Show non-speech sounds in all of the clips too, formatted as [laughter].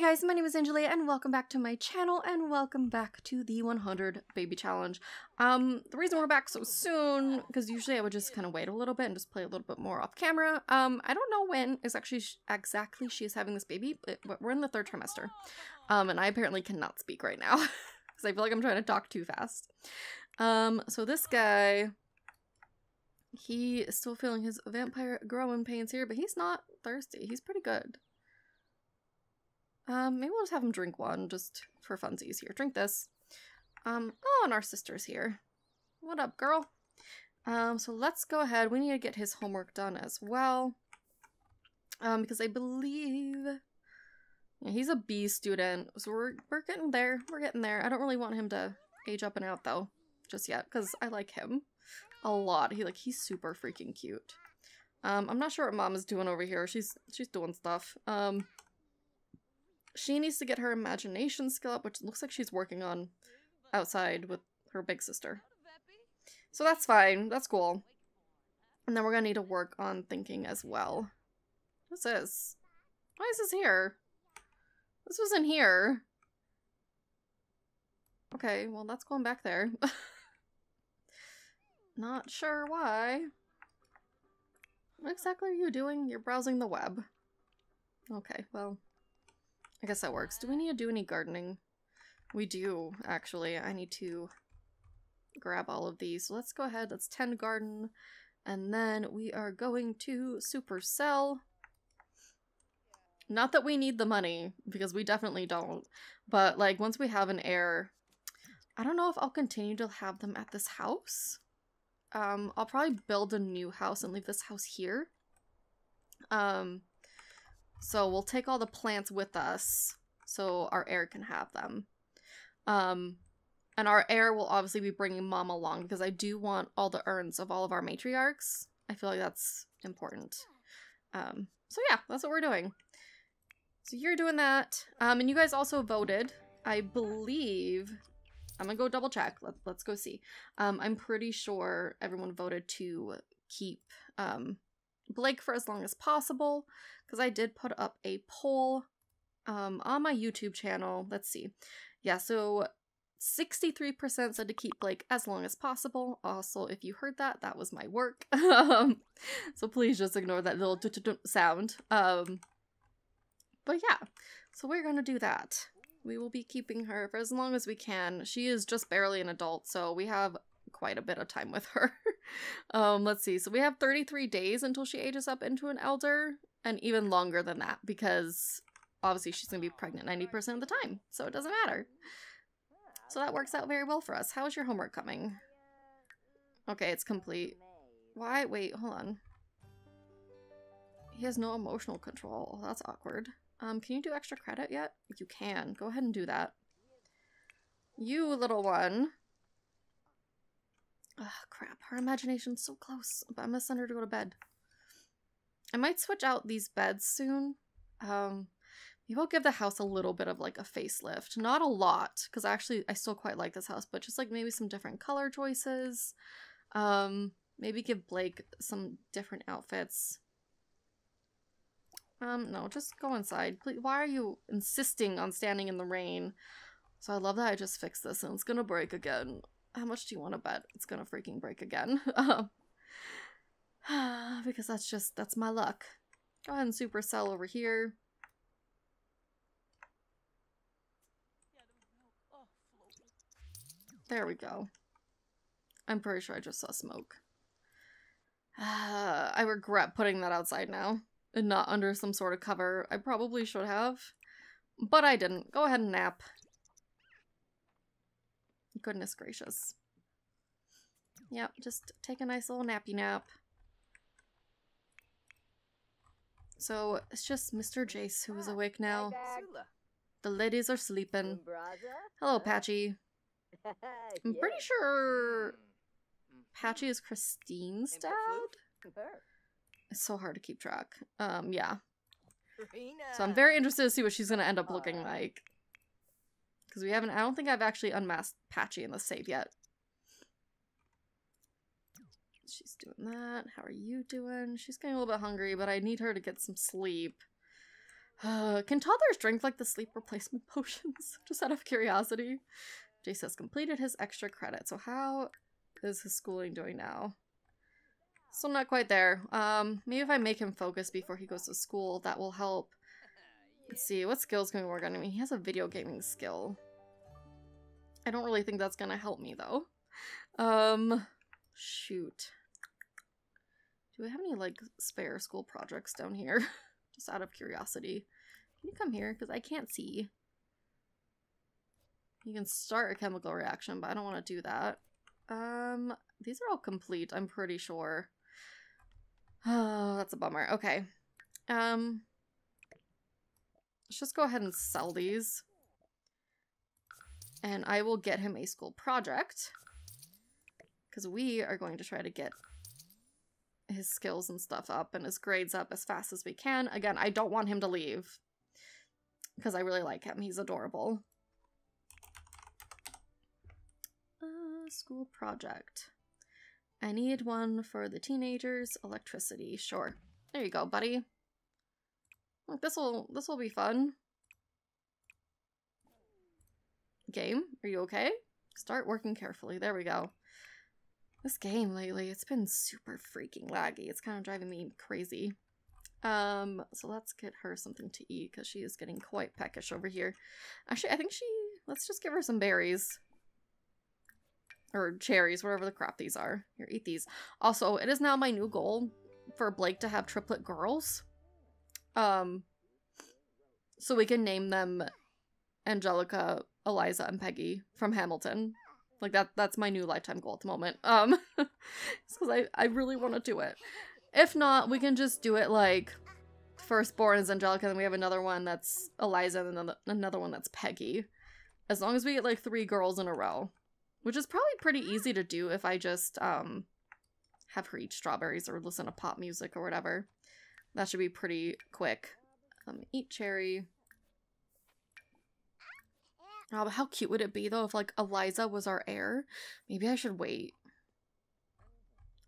Hey guys, my name is Angelia and welcome back to my channel and welcome back to the 100 baby challenge. Um, the reason we're back so soon, because usually I would just kind of wait a little bit and just play a little bit more off camera. Um, I don't know when is actually exactly she is having this baby, but we're in the third trimester. Um, and I apparently cannot speak right now because [laughs] I feel like I'm trying to talk too fast. Um, so this guy, he is still feeling his vampire growing pains here, but he's not thirsty. He's pretty good. Um, maybe we'll just have him drink one just for funsies here. Drink this. Um, oh, and our sister's here. What up, girl? Um, so let's go ahead. We need to get his homework done as well. Um, because I believe yeah, he's a B student. So we're, we're getting there. We're getting there. I don't really want him to age up and out though just yet because I like him a lot. He like he's super freaking cute. Um, I'm not sure what mom is doing over here. She's she's doing stuff. Um, she needs to get her imagination skill up, which looks like she's working on outside with her big sister. So that's fine. That's cool. And then we're gonna need to work on thinking as well. What's this? Why is this here? This was in here. Okay, well that's going back there. [laughs] Not sure why. What exactly are you doing? You're browsing the web. Okay, well, I guess that works. Do we need to do any gardening? We do, actually. I need to grab all of these. So let's go ahead. That's 10 garden. And then we are going to Supercell. Not that we need the money, because we definitely don't. But, like, once we have an heir, I don't know if I'll continue to have them at this house. Um, I'll probably build a new house and leave this house here. Um, so we'll take all the plants with us so our heir can have them. Um, and our heir will obviously be bringing mom along because I do want all the urns of all of our matriarchs. I feel like that's important. Um, so yeah, that's what we're doing. So you're doing that. Um, and you guys also voted. I believe... I'm gonna go double check. Let, let's go see. Um, I'm pretty sure everyone voted to keep um, Blake for as long as possible because I did put up a poll um, on my YouTube channel. Let's see. Yeah, so 63% said to keep Blake as long as possible. Also, if you heard that, that was my work. [laughs] um, so please just ignore that little sound. Um, but yeah, so we're going to do that. We will be keeping her for as long as we can. She is just barely an adult, so we have quite a bit of time with her. [laughs] um, let's see. So we have 33 days until she ages up into an elder, and even longer than that because obviously she's going to be pregnant 90% of the time, so it doesn't matter. So that works out very well for us. How's your homework coming? Okay, it's complete. Why? Wait, hold on. He has no emotional control. Oh, that's awkward. Um, can you do extra credit yet? You can. Go ahead and do that. You little one. Oh, crap. Her imagination's so close, but I'm gonna send her to go to bed. I might switch out these beds soon. Um, maybe I'll give the house a little bit of like a facelift. Not a lot, because actually I still quite like this house, but just like maybe some different color choices. Um, maybe give Blake some different outfits. Um, no, just go inside. Please, why are you insisting on standing in the rain? So I love that I just fixed this and it's gonna break again how much do you want to bet it's gonna freaking break again? [laughs] Um, [sighs] because that's just, that's my luck. Go ahead and super sell over here. There we go. I'm pretty sure I just saw smoke. Uh, [sighs] I regret putting that outside now and not under some sort of cover. I probably should have, but I didn't. Go ahead and nap. Goodness gracious. Yep, just take a nice little nappy nap. So it's just Mr. Jace who is ah, awake now. The ladies are sleeping. Hello, Patchy. [laughs] I'm pretty sure mm-hmm. Patchy is Christine's dad. It's so hard to keep track. Um, yeah. So I'm very interested to see what she's gonna end up looking like. Because we haven't, I don't think I've actually unmasked Patchy in the save yet. She's doing that. How are you doing? She's getting a little bit hungry, but I need her to get some sleep. Uh, [sighs] can toddlers drink like the sleep replacement [laughs] potions? Just out of curiosity. Jace has completed his extra credit. So how is his schooling doing now? Still not quite there. Um, maybe if I make him focus before he goes to school, that will help Let's see, what skills can we work on me. He has a video gaming skill. I don't really think that's gonna help me though. Um, shoot. Do I have any like spare school projects down here? [laughs] Just out of curiosity. Can you come here? Because I can't see. You can start a chemical reaction, but I don't want to do that. Um, these are all complete, I'm pretty sure. Oh, [sighs] that's a bummer. Okay. Um, Let's just go ahead and sell these. And I will get him a school project. Because we are going to try to get his skills and stuff up and his grades up as fast as we can. Again, I don't want him to leave. Because I really like him. He's adorable. Uh, school project. I need one for the teenagers. Electricity. Sure. There you go, buddy. Look, this will this will be fun. Game, are you okay? Start working carefully. There we go. This game lately, it's been super freaking laggy. It's kind of driving me crazy. Um, so let's get her something to eat because she is getting quite peckish over here. Actually, I think she, let's just give her some berries. Or cherries, whatever the crap these are. Here, eat these. Also, it is now my new goal for Blake to have triplet girls. Um, so we can name them Angelica, Eliza, and Peggy from Hamilton. Like that that's my new lifetime goal at the moment. Um because [laughs] I, I really want to do it. If not, we can just do it like firstborn is Angelica, then we have another one that's Eliza, and another another one that's Peggy. As long as we get like three girls in a row. Which is probably pretty easy to do if I just um have her eat strawberries or listen to pop music or whatever. That should be pretty quick. Um, eat cherry. Oh, how cute would it be though if like Eliza was our heir? Maybe I should wait.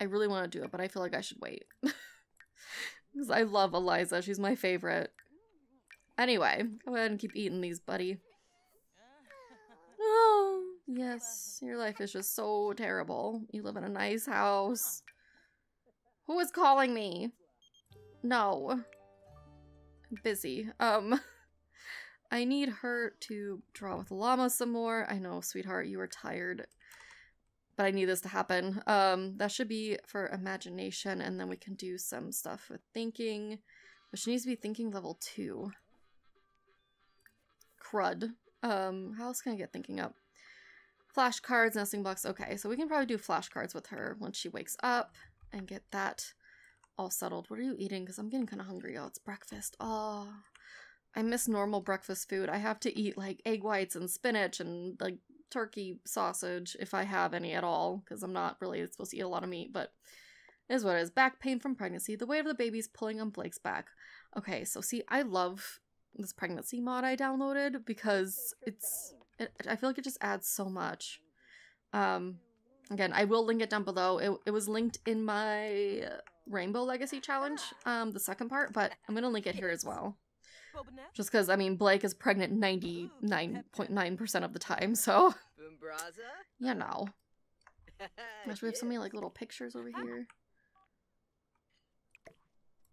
I really want to do it, but I feel like I should wait. Because [laughs] I love Eliza. She's my favorite. Anyway, go ahead and keep eating these, buddy. Oh, yes. Your life is just so terrible. You live in a nice house. Who is calling me? No. busy. Um, [laughs] I need her to draw with llama some more. I know, sweetheart, you are tired, but I need this to happen. Um, that should be for imagination, and then we can do some stuff with thinking, which needs to be thinking level two. Crud. Um, how else can I get thinking up? Flashcards, nesting blocks. Okay, so we can probably do flashcards with her once she wakes up and get that all settled. What are you eating? Because I'm getting kind of hungry. Oh, it's breakfast. Oh, I miss normal breakfast food. I have to eat like egg whites and spinach and like turkey sausage if I have any at all, because I'm not really supposed to eat a lot of meat, but it is what it is. Back pain from pregnancy. The weight of the baby's pulling on Blake's back. Okay, so see, I love this pregnancy mod I downloaded because it's. It, I feel like it just adds so much. Um, again, I will link it down below. It, it was linked in my Rainbow Legacy Challenge, ah. um, the second part, but I'm gonna link it here as well. Just because, I mean, Blake is pregnant 99.9% of the time, so. yeah, no. Gosh, [laughs] we have so many, like, little pictures over ah. here.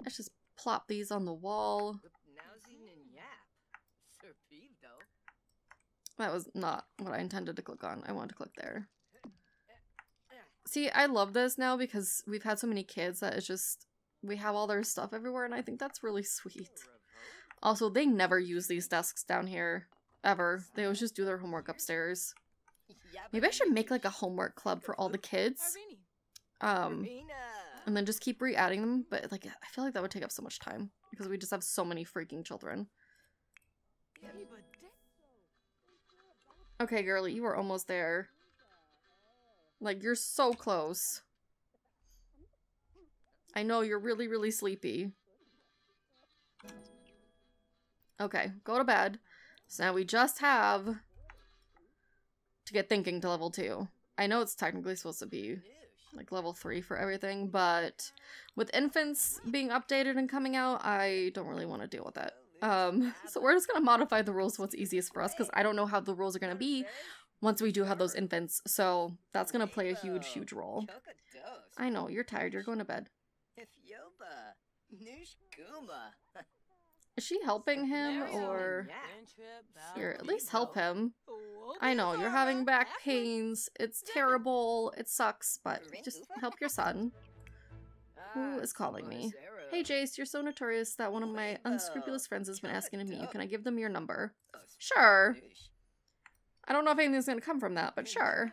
Let's just plop these on the wall. That was not what I intended to click on. I wanted to click there. See, I love this now because we've had so many kids that it's just we have all their stuff everywhere, and I think that's really sweet. Also, they never use these desks down here ever. They always just do their homework upstairs. Maybe I should make like a homework club for all the [laughs] kids. Um, and then just keep re-adding them, but like I feel like that would take up so much time because we just have so many freaking children. Okay, girlie, you were almost there. Like, you're so close. I know you're really, really sleepy. Okay, go to bed. So now we just have to get thinking to level 2. I know it's technically supposed to be like level 3 for everything, but with infants being updated and coming out, I don't really want to deal with it. Um, [laughs] so we're just going to modify the rules what's easiest for us because I don't know how the rules are going to be once we do have those infants. So that's going to play a huge, huge role. I know, you're tired. You're going to bed. Is she helping him or. Here, at least help him. I know, you're having back pains. It's terrible. It sucks, but just help your son. [laughs] Who ah, is calling me? Hey Jace, you're so notorious that one of my unscrupulous friends has been asking to meet you. Can I give them your number? Oh, sure. I don't know if anything's going to come from that, but sure.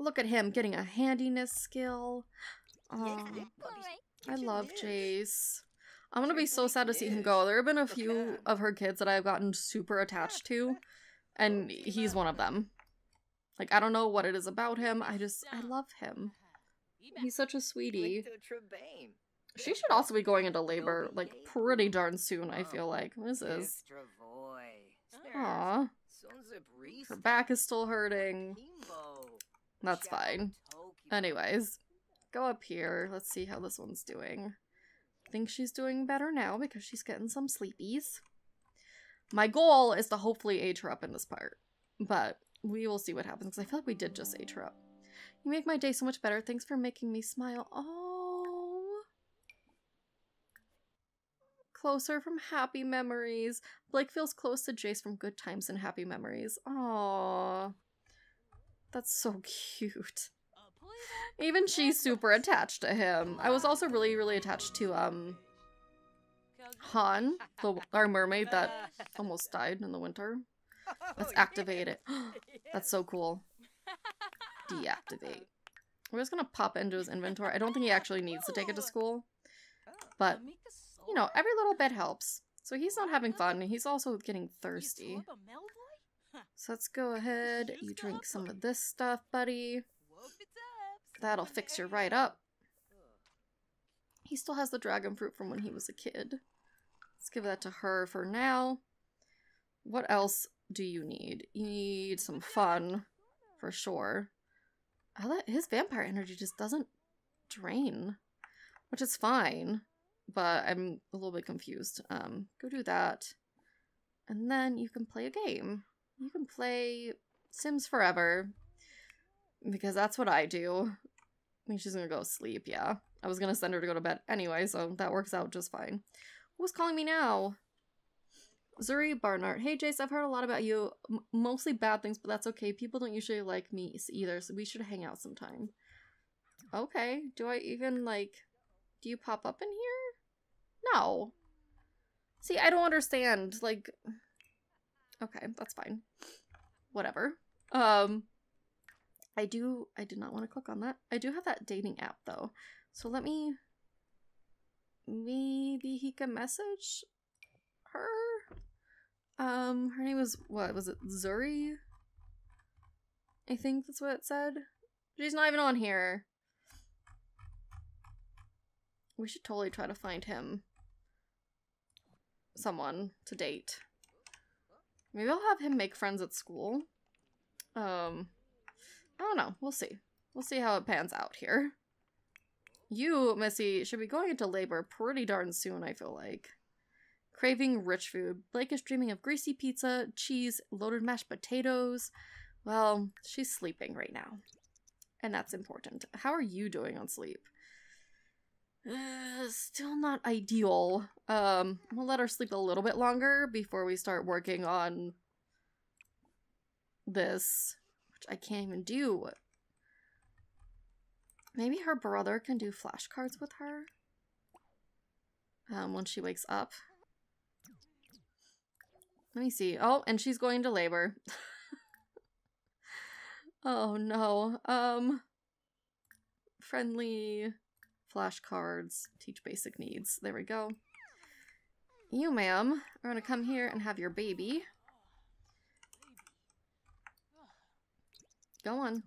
Look at him getting a handiness skill. Oh, I love Jace. I'm going to be so sad to see him go. There have been a few of her kids that I've gotten super attached to, [laughs] and he's one of them. Like, I don't know what it is about him. I just, I love him. [laughs] He's such a sweetie. She should also be going into labor, like, pretty darn soon, I oh, feel like. This is... Aww. Her back is still hurting. That's fine. Anyways, go up here. Let's see how this one's doing. I think she's doing better now because she's getting some sleepies. My goal is to hopefully age her up in this part, but we will see what happens because I feel like we did just age her up. You make my day so much better. Thanks for making me smile. Oh. closer from happy memories. Blake feels close to Jace from good times and happy memories. Aww. That's so [laughs] cute. Even she's super attached to him. I was also really, really attached to, um, Han, the, our mermaid that almost died in the winter. Let's activate it. [gasps] That's so cool. Deactivate. We're just gonna pop into his inventory. I don't think he actually needs to take it to school. But you know, every little bit helps. So he's not having fun, he's also getting thirsty. So let's go ahead. You drink some of this stuff, buddy. That'll fix you right up. He still has the dragon fruit from when he was a kid. Let's give that to her for now. What else do you need? You need some fun, for sure. I let his vampire energy just doesn't drain, which is fine but I'm a little bit confused. Um, go do that. And then you can play a game. You can play Sims Forever because that's what I do. I mean, she's gonna go sleep, yeah. I was gonna send her to go to bed anyway, so that works out just fine. Who's calling me now? Zuri Barnard. Hey, Jace, I've heard a lot about you. M mostly bad things, but that's okay. People don't usually like me either, so we should hang out sometime. Okay. Do I even, like... Do you pop up in here? No. See, I don't understand. Like, okay, that's fine. Whatever. Um, I do, I did not want to click on that. I do have that dating app though. So let me, maybe he can message her? Um, her name was, what was it, Zuri? I think that's what it said. She's not even on here. We should totally try to find him someone to date. Maybe I'll have him make friends at school. Um, I don't know. We'll see. We'll see how it pans out here. You, Missy, should be going into labor pretty darn soon, I feel like. Craving rich food. Blake is dreaming of greasy pizza, cheese, loaded mashed potatoes. Well, she's sleeping right now. And that's important. How are you doing on sleep? Uh, still not ideal. Um, we'll let her sleep a little bit longer before we start working on this, which I can't even do. Maybe her brother can do flashcards with her um, when she wakes up. Let me see. Oh, and she's going to labor. [laughs] oh no. Um, friendly flashcards, teach basic needs. There we go. You, ma'am, are going to come here and have your baby. Go on.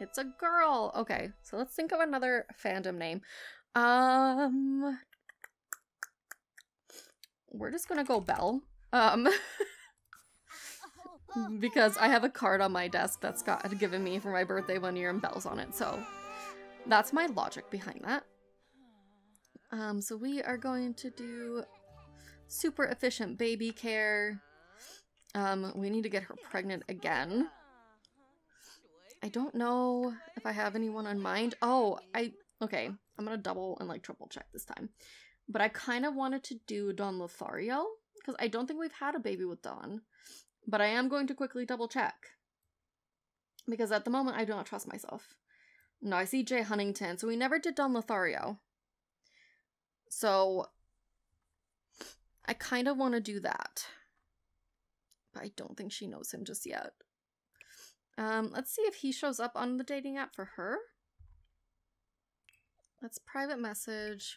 It's a girl. Okay, so let's think of another fandom name. Um, we're just gonna go Belle. Um, [laughs] because I have a card on my desk that Scott had given me for my birthday one year and bells on it. So that's my logic behind that. Um, so we are going to do super efficient baby care. Um, we need to get her pregnant again. I don't know if I have anyone in mind. Oh, I, okay, I'm gonna double and like triple check this time. But I kind of wanted to do Don Lothario because I don't think we've had a baby with Don. But I am going to quickly double check. Because at the moment, I do not trust myself. No, I see Jay Huntington, so we never did Don Lothario. So, I kind of want to do that. But I don't think she knows him just yet. Um, let's see if he shows up on the dating app for her. Let's private message.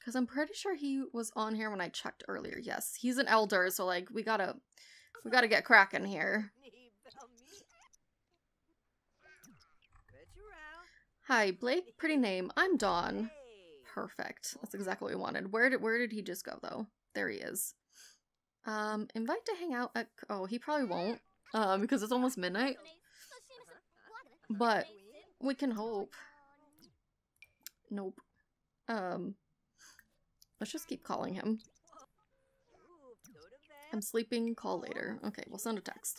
Because I'm pretty sure he was on here when I checked earlier. Yes, he's an elder, so like we gotta, we gotta get cracking here. Hi, Blake. Pretty name. I'm Dawn. Perfect. That's exactly what we wanted. Where did where did he just go though? There he is. Um, invite to hang out at. Oh, he probably won't. Um, because it's almost midnight. But we can hope. Nope. Um, Let's just keep calling him. I'm sleeping, call later. Okay, we'll send a text.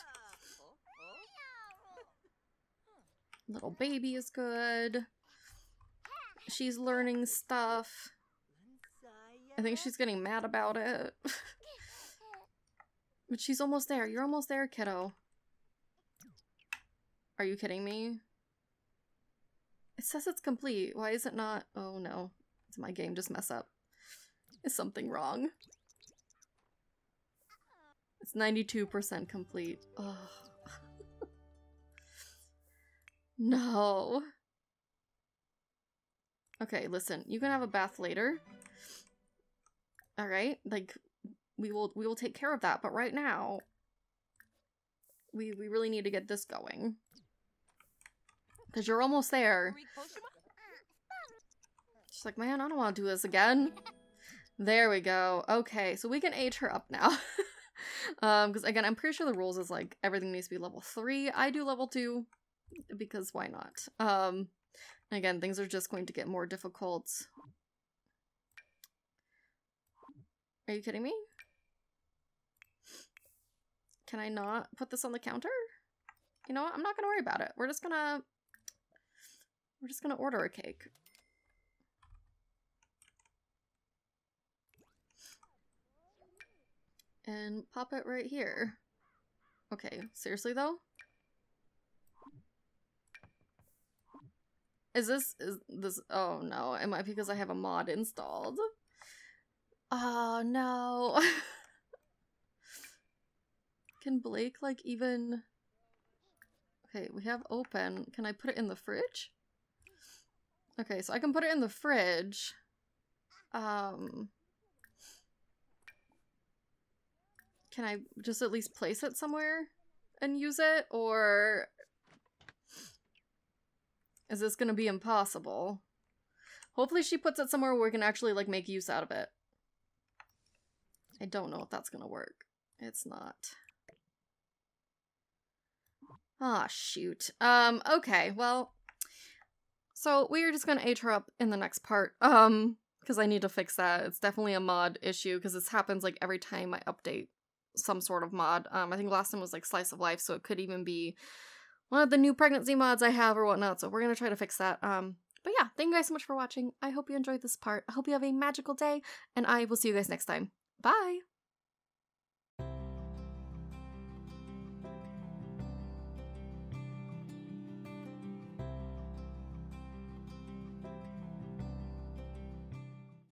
Little baby is good. She's learning stuff. I think she's getting mad about it. [laughs] but she's almost there. You're almost there, kiddo. Are you kidding me? It says it's complete. Why is it not? Oh no. Did my game just mess up? Is something wrong? It's 92% complete. Oh. [laughs] no. Okay, listen. You can have a bath later. All right? Like we will we will take care of that, but right now we we really need to get this going. Cuz you're almost there. She's like, "Man, I don't want to do this again." There we go. Okay, so we can age her up now. [laughs] um, because again, I'm pretty sure the rules is like everything needs to be level three. I do level two because why not? Um, again, things are just going to get more difficult. Are you kidding me? Can I not put this on the counter? You know what? I'm not gonna worry about it. We're just gonna we're just gonna order a cake. and pop it right here. Okay, seriously though? Is this, is this, oh no, am I because I have a mod installed. Oh no. [laughs] Can Blake like even, okay, we have open. Can I put it in the fridge? Okay, so I can put it in the fridge. Um, Can I just at least place it somewhere and use it? Or is this going to be impossible? Hopefully she puts it somewhere where we can actually like make use out of it. I don't know if that's going to work. It's not. Ah, oh, shoot. Um, okay, well, so we are just going to age her up in the next part, um, because I need to fix that. It's definitely a mod issue, because this happens, like, every time I update some sort of mod. Um, I think last time was like slice of life, so it could even be one of the new pregnancy mods I have or whatnot. So we're gonna try to fix that. Um, but yeah, thank you guys so much for watching. I hope you enjoyed this part. I hope you have a magical day, and I will see you guys next time. Bye.